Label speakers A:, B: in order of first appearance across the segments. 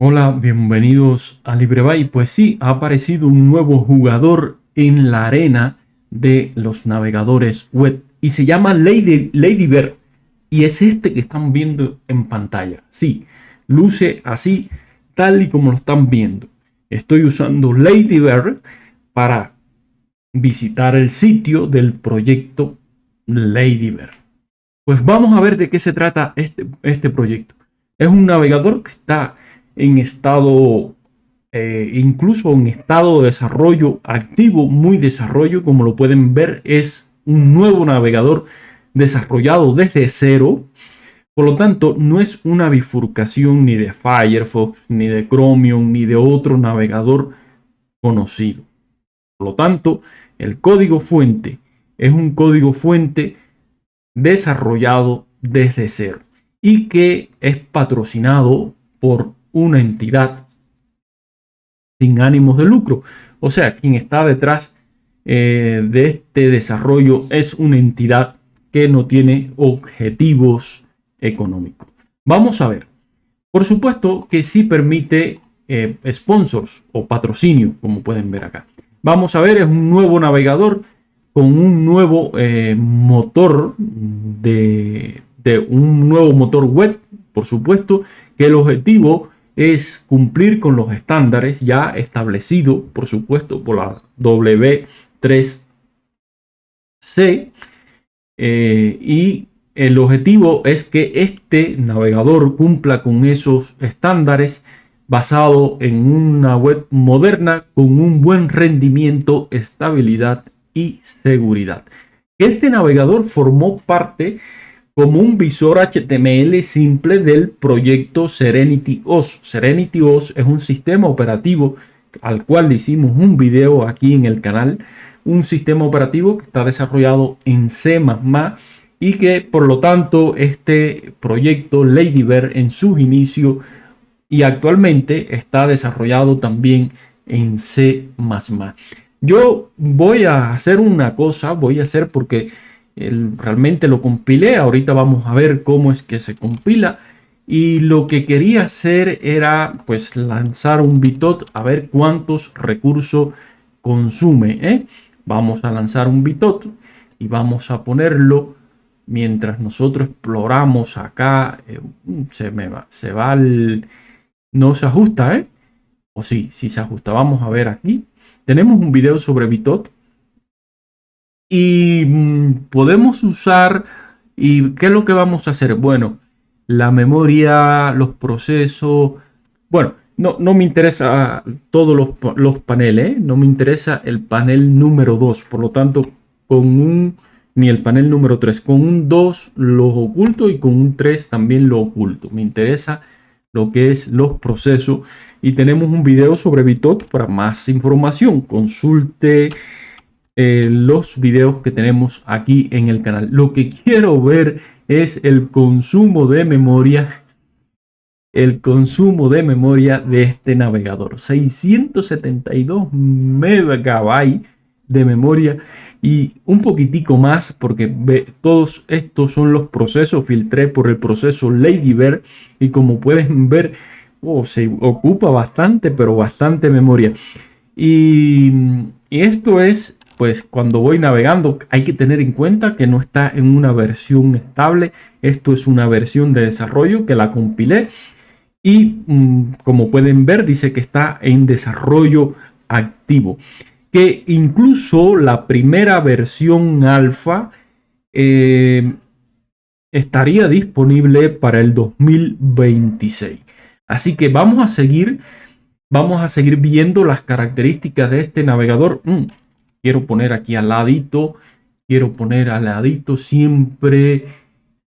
A: Hola, bienvenidos a LibreBay. Pues sí, ha aparecido un nuevo jugador en la arena de los navegadores web y se llama Lady, Lady y es este que están viendo en pantalla. Sí, luce así, tal y como lo están viendo. Estoy usando Lady Bear para visitar el sitio del proyecto Lady Bear. Pues vamos a ver de qué se trata este, este proyecto. Es un navegador que está en estado, eh, incluso en estado de desarrollo activo, muy desarrollo, como lo pueden ver, es un nuevo navegador desarrollado desde cero. Por lo tanto, no es una bifurcación ni de Firefox, ni de Chromium, ni de otro navegador conocido. Por lo tanto, el código fuente es un código fuente desarrollado desde cero y que es patrocinado por una entidad sin ánimos de lucro. O sea, quien está detrás eh, de este desarrollo es una entidad que no tiene objetivos económicos. Vamos a ver. Por supuesto que sí permite eh, sponsors o patrocinio, como pueden ver acá. Vamos a ver, es un nuevo navegador con un nuevo eh, motor de, un nuevo motor web, por supuesto, que el objetivo es cumplir con los estándares ya establecidos, por supuesto, por la W3C. Eh, y el objetivo es que este navegador cumpla con esos estándares basado en una web moderna con un buen rendimiento, estabilidad y seguridad. Este navegador formó parte como un visor HTML simple del proyecto Serenity OS. Serenity OS es un sistema operativo al cual hicimos un video aquí en el canal, un sistema operativo que está desarrollado en C++ y que por lo tanto este proyecto Lady Bear en sus inicios y actualmente está desarrollado también en C++. Yo voy a hacer una cosa, voy a hacer porque realmente lo compilé. Ahorita vamos a ver cómo es que se compila. Y lo que quería hacer era pues lanzar un bitot a ver cuántos recursos consume. ¿eh? Vamos a lanzar un bitot y vamos a ponerlo mientras nosotros exploramos acá. Eh, se me va, se va No se ajusta, ¿eh? O sí, sí se ajusta. Vamos a ver aquí. Tenemos un video sobre bitot y mm, podemos usar, ¿y qué es lo que vamos a hacer? Bueno, la memoria, los procesos, bueno, no, no me interesa todos los, paneles, ¿eh? no me interesa el panel número 2, por lo tanto, con un, ni el panel número 3, con un 2 los oculto y con un 3 también lo oculto, me interesa lo que es los procesos y tenemos un video sobre Bitot para más información, consulte eh, los videos que tenemos aquí en el canal. Lo que quiero ver es el consumo de memoria el consumo de memoria de este navegador. 672 megabytes de memoria y un poquitico más porque todos estos son los procesos. Filtré por el proceso Lady Bear. y como pueden ver oh, se ocupa bastante pero bastante memoria. y esto es pues cuando voy navegando hay que tener en cuenta que no está en una versión estable. Esto es una versión de desarrollo que la compilé y mm, como pueden ver dice que está en desarrollo activo. Que incluso la primera versión alfa eh, estaría disponible para el 2026. Así que vamos a seguir, vamos a seguir viendo las características de este navegador. Mm, quiero poner aquí al ladito, quiero poner al ladito siempre,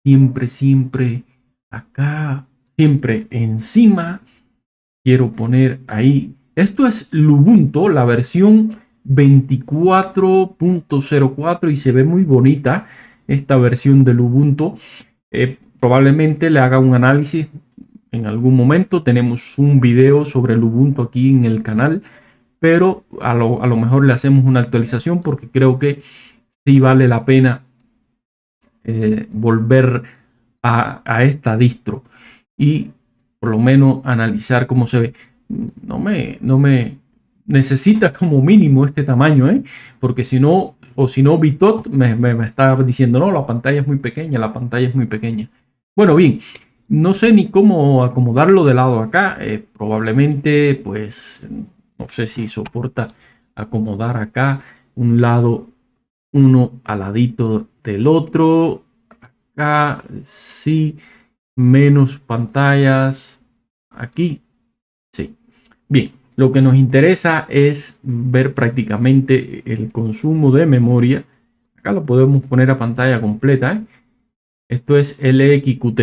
A: siempre, siempre acá, siempre encima, quiero poner ahí. Esto es Lubuntu, la versión 24.04 y se ve muy bonita esta versión de Ubuntu. Eh, probablemente le haga un análisis en algún momento. Tenemos un video sobre Lubuntu aquí en el canal pero a lo, mejor le hacemos una actualización porque creo que sí vale la pena eh, volver a, esta distro y por lo menos analizar cómo se ve. No me, no me necesitas como mínimo este tamaño, ¿eh? porque si no, o si no, Bitot me, está diciendo, no, la pantalla es muy pequeña, la pantalla es muy pequeña. Bueno, bien, no sé ni cómo acomodarlo de lado acá. Eh, probablemente, pues, no sé si soporta acomodar acá un lado uno aladito del otro. Acá sí, menos pantallas. Aquí sí. Bien, lo que nos interesa es ver prácticamente el consumo de memoria. Acá lo podemos poner a pantalla completa. ¿eh?
B: Esto es LXQT.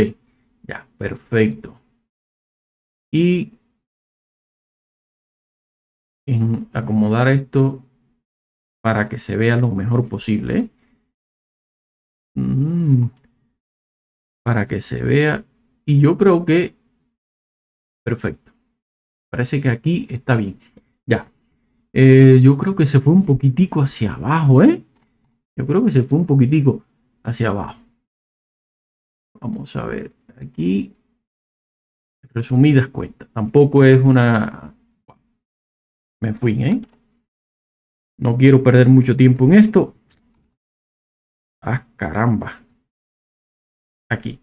B: Ya, perfecto. Y en acomodar esto para que se vea lo mejor posible. Mm, para que se vea. Y yo creo que... Perfecto.
A: Parece que aquí está bien. Ya. Eh, yo creo que se fue un poquitico hacia abajo, ¿eh? Yo creo que se fue un poquitico hacia abajo.
B: Vamos a ver. Aquí. Resumidas cuentas. Tampoco es una me fui, ¿eh? No quiero perder mucho tiempo en esto. Ah, caramba. Aquí.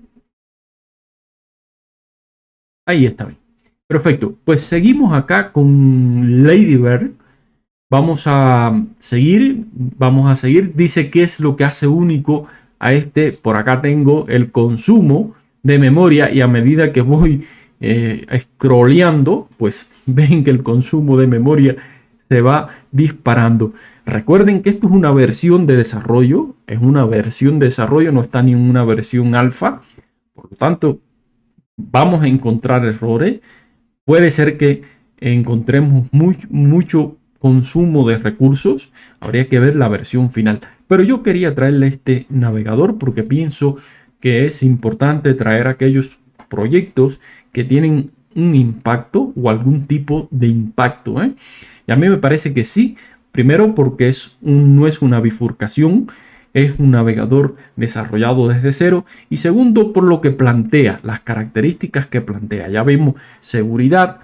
B: Ahí está bien. Perfecto. Pues seguimos acá con Lady Vamos a
A: seguir. Vamos a seguir. Dice qué es lo que hace único a este. Por acá tengo el consumo de memoria y a medida que voy eh, pues ven que el consumo de memoria se va disparando. Recuerden que esto es una versión de desarrollo, es una versión de desarrollo, no está ni en una versión alfa. Por lo tanto, vamos a encontrar errores. Puede ser que encontremos mucho consumo de recursos. Habría que ver la versión final. Pero yo quería traerle este navegador porque pienso que es importante traer aquellos proyectos que tienen un impacto o algún tipo de impacto. ¿eh? Y a mí me parece que sí, primero porque es un, no es una bifurcación, es un navegador desarrollado desde cero y segundo por lo que plantea, las características que plantea. Ya vimos seguridad,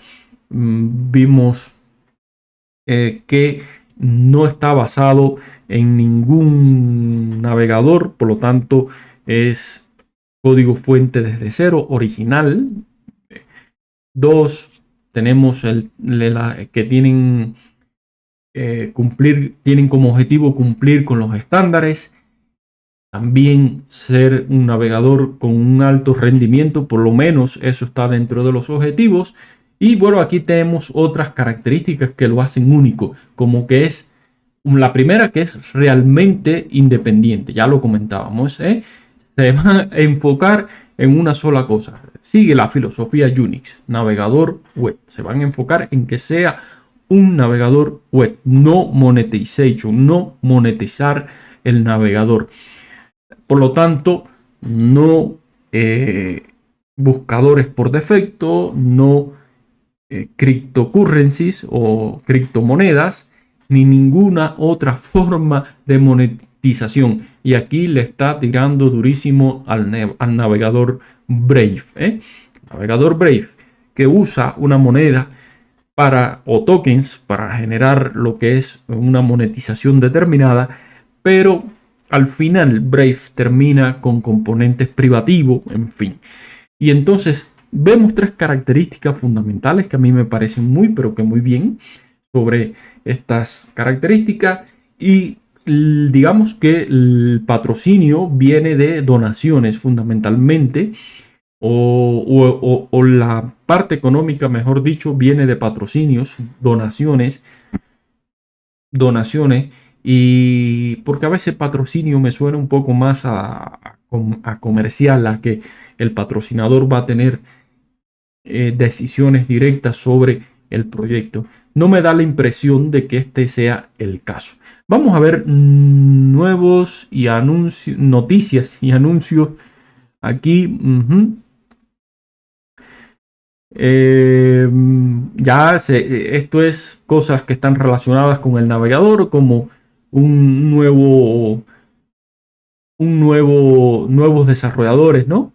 A: mm, vimos eh, que no está basado en ningún navegador, por lo tanto es código fuente desde cero original. Dos, tenemos el, que tienen, eh, cumplir, tienen como objetivo cumplir con los estándares. También ser un navegador con un alto rendimiento, por lo menos eso está dentro de los objetivos. Y bueno, aquí tenemos otras características que lo hacen único, como que es la primera que es realmente independiente, ya lo comentábamos. ¿eh? se van a enfocar en una sola cosa. Sigue la filosofía Unix, navegador web. Se van a enfocar en que sea un navegador web, no monetization, no monetizar el navegador. Por lo tanto, no eh, buscadores por defecto, no eh, cryptocurrencies o criptomonedas, ni ninguna otra forma de, monetizar. Y aquí le está tirando durísimo al, navegador Brave. ¿eh? Navegador Brave que usa una moneda para o tokens para generar lo que es una monetización determinada, pero al final Brave termina con componentes privativos, en fin. Y entonces vemos tres características fundamentales que a mí me parecen muy, pero que muy bien sobre estas características y digamos que el patrocinio viene de donaciones fundamentalmente, o, la parte económica, mejor dicho, viene de patrocinios, donaciones, donaciones, y porque a veces patrocinio me suena un poco más a, comercial, a que el patrocinador va a tener eh, decisiones directas sobre el proyecto, no me da la impresión de que este sea el caso. Vamos a ver nuevos y anuncios, noticias y anuncios aquí. Em, ya e, esto es cosas que están relacionadas con el navegador, como un nuevo, un nuevo, nuevos desarrolladores, ¿no?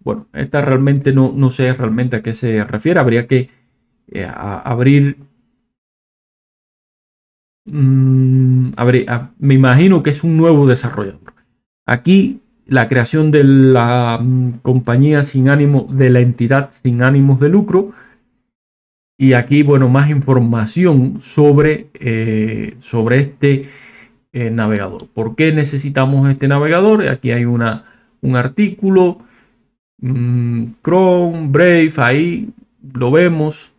A: Bueno, esta realmente no, no sé realmente a qué se refiere. Habría que eh, a abrir
B: mm,
A: me imagino que es un nuevo desarrollador. Aquí la creación de la mm, compañía sin ánimo, de la entidad sin ánimos de lucro. Y aquí, bueno, más información sobre, eh, sobre este eh, navegador. ¿Por qué necesitamos este navegador? Aquí hay una, un artículo, mm, Chrome, Brave, ahí lo vemos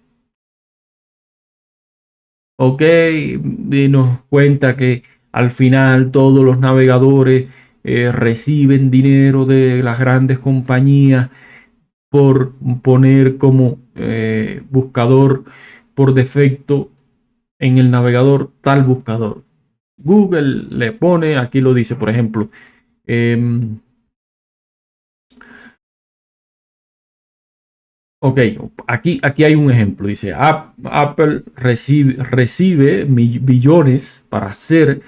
A: ok, y nos cuenta que al final todos los navegadores eh, reciben dinero de las grandes compañías por poner como eh, buscador por defecto en el navegador tal
B: buscador. Google le pone, aquí lo dice, por ejemplo, em, Ok, aquí, aquí hay un ejemplo. Dice, Apple recibe, recibe
A: para hacer,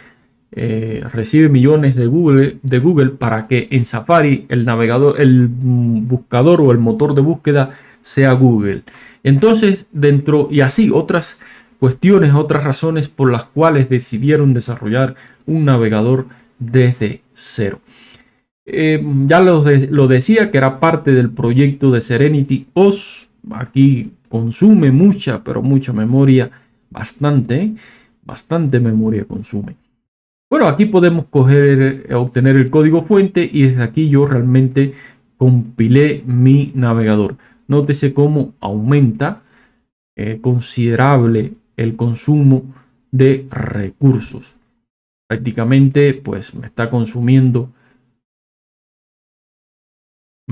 A: eh, recibe millones de Google, de Google para que en Safari el navegador, el buscador o el motor de búsqueda sea Google. Entonces, dentro, y así otras cuestiones, otras razones por las cuales decidieron desarrollar un navegador desde cero. Eh, ya lo, lo decía que era parte del proyecto de Serenity OS. Aquí consume mucha, pero mucha memoria, bastante, bastante memoria consume. Bueno, aquí podemos coger, eh, obtener el código fuente y desde aquí yo realmente compilé mi navegador. Nótese cómo aumenta eh, considerable el consumo de recursos. Prácticamente pues me está consumiendo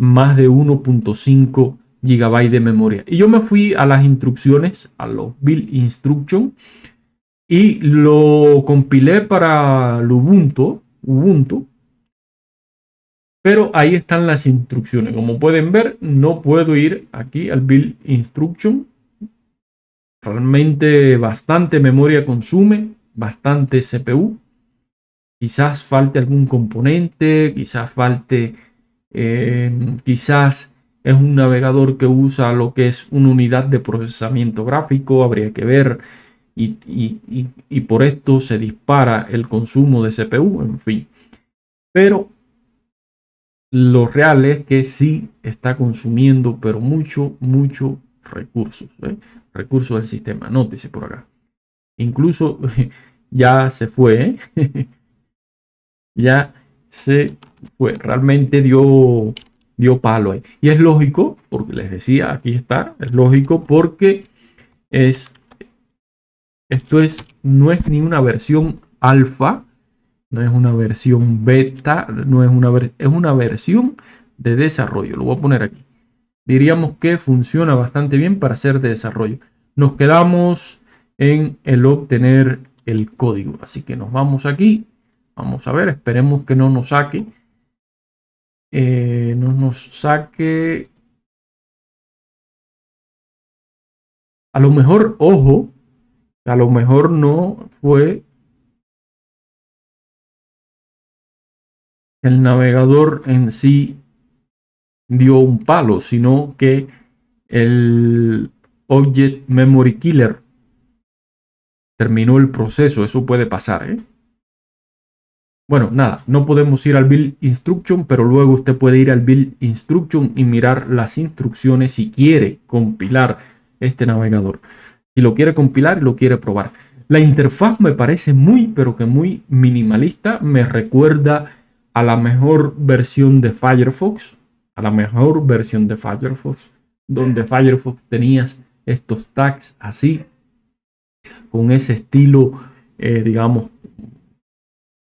A: más de 1.5 GB de memoria. Y yo me fui a las instrucciones, a los build instruction, y lo compilé para Ubuntu, Ubuntu. Pero ahí están las instrucciones. Como pueden ver, no puedo ir aquí al build instruction. Realmente bastante memoria consume, bastante CPU. Quizás falte algún componente, quizás falte eh, quizás es un navegador que usa lo que es una unidad de procesamiento gráfico, habría que ver, y, por esto se dispara el consumo de CPU, en fin. Pero lo real es que sí está consumiendo, pero mucho, mucho recursos, ¿eh? recursos del sistema. dice por acá. Incluso ya se fue, ¿eh? ya se pues realmente dio, dio palo ahí. Y es lógico, porque les decía, aquí está, es lógico porque es, esto es, no es ni una versión alfa, no es una versión beta, no es una, es una versión de desarrollo. Lo voy a poner aquí. Diríamos que funciona bastante bien para ser de desarrollo. Nos quedamos en el obtener el código. Así que nos vamos aquí. Vamos a ver, esperemos que no nos saque
B: eh, no nos saque. A lo mejor, ojo, a lo mejor no fue el navegador en sí dio un palo, sino que el
A: Object Memory Killer terminó el proceso. Eso puede pasar, ¿eh? Bueno, nada, no podemos ir al build instruction, pero luego usted puede ir al build instruction y mirar las instrucciones si quiere compilar este navegador. Si lo quiere compilar, lo quiere probar. La interfaz me parece muy, pero que muy minimalista. Me recuerda a la mejor versión de Firefox, a la mejor versión de Firefox, donde Firefox tenías estos tags así, con ese estilo, eh, digamos,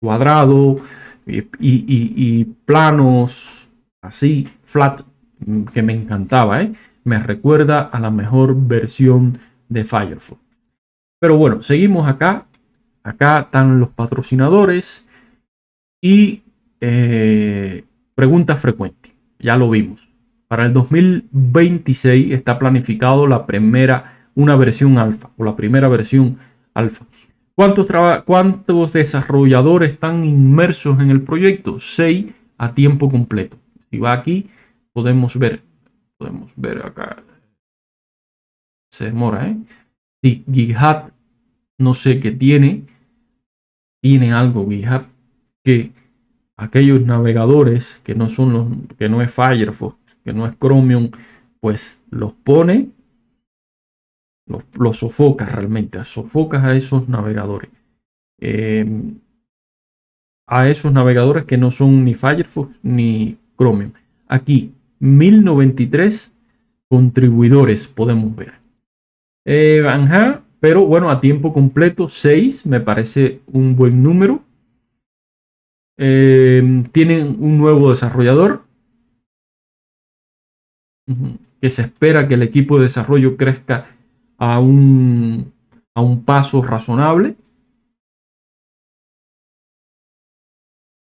A: cuadrado y, planos así, flat, mm, que me encantaba. ¿eh? Me recuerda a la mejor versión de Firefox. Pero bueno, seguimos acá. Acá están los patrocinadores y eh, preguntas frecuentes. Ya lo vimos. Para el 2026 está planificado la primera, una versión alfa o la primera versión alfa. ¿Cuántos, desarrolladores están inmersos en el proyecto? 6 a tiempo completo. Si va aquí, podemos ver. Podemos ver acá. Se demora, ¿eh? Si GitHub, no sé qué tiene. Tiene algo GitHub que aquellos navegadores que no son los que no es Firefox, que no es Chromium, pues los pone los lo sofocas realmente, sofocas a esos navegadores. Em, a esos navegadores que no son ni Firefox ni Chromium. Aquí, 1093 contribuidores podemos ver. Eh, pero bueno, a tiempo completo, 6 me parece un buen número. Em, tienen un nuevo desarrollador que se espera que el equipo de desarrollo
B: crezca a un, paso razonable.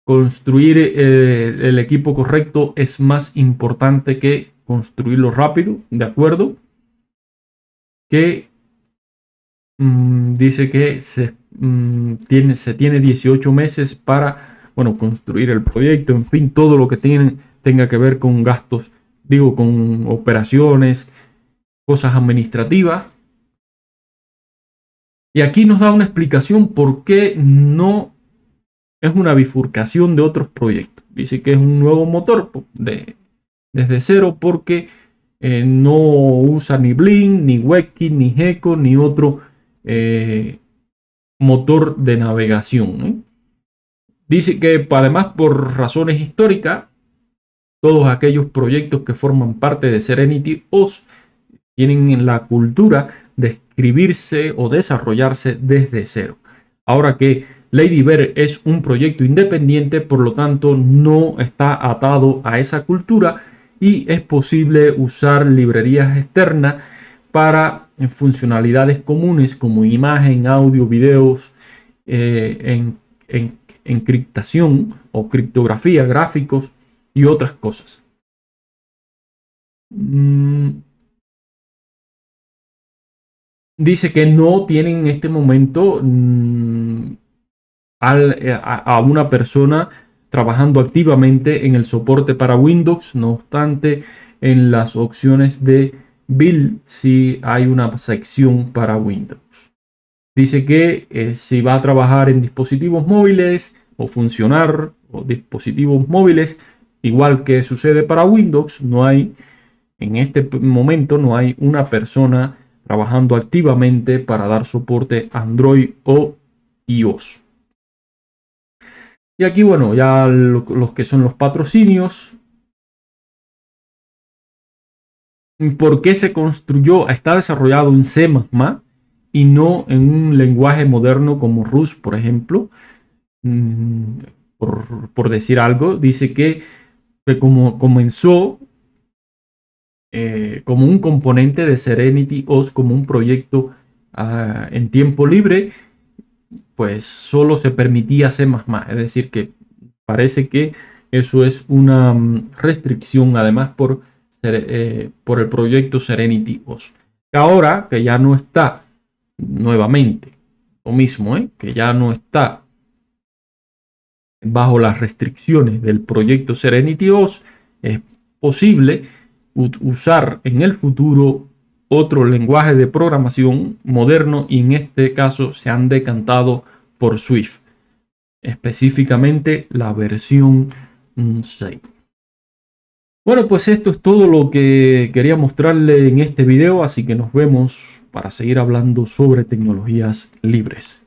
B: Construir eh, el equipo
A: correcto es más importante que construirlo rápido, ¿de acuerdo? Que mm, dice que se, mm, tiene, se tiene 18 meses para, bueno, construir el proyecto, en fin, todo lo que tenga que ver con gastos, digo, con operaciones, cosas administrativas. Y aquí nos da una explicación por qué no es una bifurcación de otros proyectos. Dice que es un nuevo motor de, desde cero porque eh, no usa ni bling ni Weki, ni Gecko, ni otro eh, motor de navegación. Dice que además por razones históricas, todos aquellos proyectos que forman parte de Serenity OS tienen la cultura de escribirse o desarrollarse desde cero. Ahora que Lady Bear es un proyecto independiente, por lo tanto no está atado a esa cultura y es posible usar librerías externas para funcionalidades comunes como imagen, audio, videos,
B: eh, en, encriptación o criptografía, gráficos y otras cosas. Mm, dice que no tienen en este momento mm,
A: eh, a, una persona trabajando activamente en el soporte para Windows. No obstante, en las opciones de Build sí hay una sección para Windows. Dice que eh, si va a trabajar en dispositivos móviles o funcionar o dispositivos móviles, igual que sucede para Windows, no hay en este momento no hay una persona trabajando activamente para dar soporte Android o iOS.
B: Y aquí, bueno, ya los que son los patrocinios. ¿Por qué se construyó? Está
A: desarrollado en C++ y no en un lenguaje moderno como Rust, por ejemplo. Mm, por, decir algo, dice que, que como comenzó eh, como un componente de Serenity OS, como un proyecto ah, en tiempo libre, pues solo se permitía C++. Es decir, que parece que eso es una mm, restricción además por, eh, por el proyecto Serenity OS. Ahora que ya no está, nuevamente, lo mismo, ¿eh? que ya no está bajo las restricciones del proyecto Serenity OS, es posible usar en el futuro otro lenguaje de programación moderno y en este caso se han decantado por Swift, específicamente la versión 6. Mm, bueno, pues esto es todo lo que quería mostrarle en este video, así que nos vemos para seguir hablando sobre tecnologías libres.